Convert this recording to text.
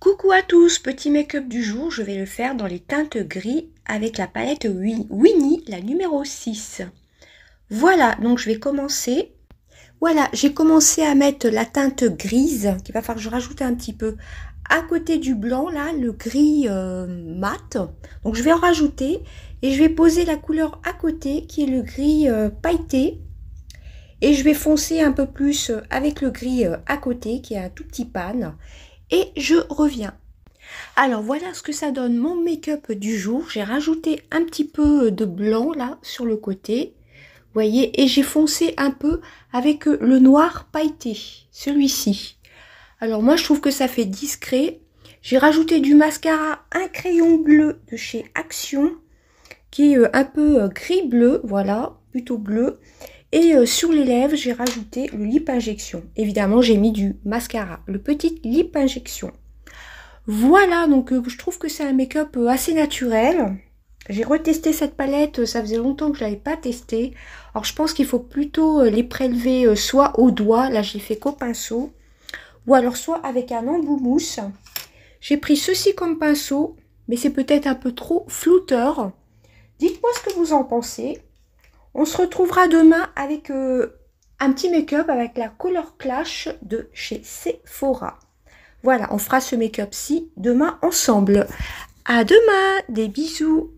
Coucou à tous, petit make-up du jour, je vais le faire dans les teintes gris avec la palette Winnie, la numéro 6. Voilà, donc je vais commencer. Voilà, j'ai commencé à mettre la teinte grise, qui va falloir que je rajoute un petit peu, à côté du blanc, là, le gris euh, mat. Donc je vais en rajouter et je vais poser la couleur à côté, qui est le gris euh, pailleté. Et je vais foncer un peu plus avec le gris euh, à côté, qui est un tout petit pan et je reviens. Alors voilà ce que ça donne mon make-up du jour. J'ai rajouté un petit peu de blanc là sur le côté. Voyez, et j'ai foncé un peu avec le noir pailleté, celui-ci. Alors moi je trouve que ça fait discret. J'ai rajouté du mascara, un crayon bleu de chez Action, qui est un peu euh, gris bleu, voilà, plutôt bleu. Et euh, sur les lèvres, j'ai rajouté le lip injection. Évidemment, j'ai mis du mascara, le petit lip injection. Voilà, donc euh, je trouve que c'est un make-up euh, assez naturel. J'ai retesté cette palette, ça faisait longtemps que je l'avais pas testée. Alors je pense qu'il faut plutôt les prélever soit au doigt, là j'ai fait qu'au pinceau, ou alors soit avec un embout mousse. J'ai pris ceci comme pinceau, mais c'est peut-être un peu trop flouteur. Dites-moi ce que vous en pensez. On se retrouvera demain avec euh, un petit make-up avec la couleur Clash de chez Sephora. Voilà, on fera ce make-up-ci demain ensemble. À demain, des bisous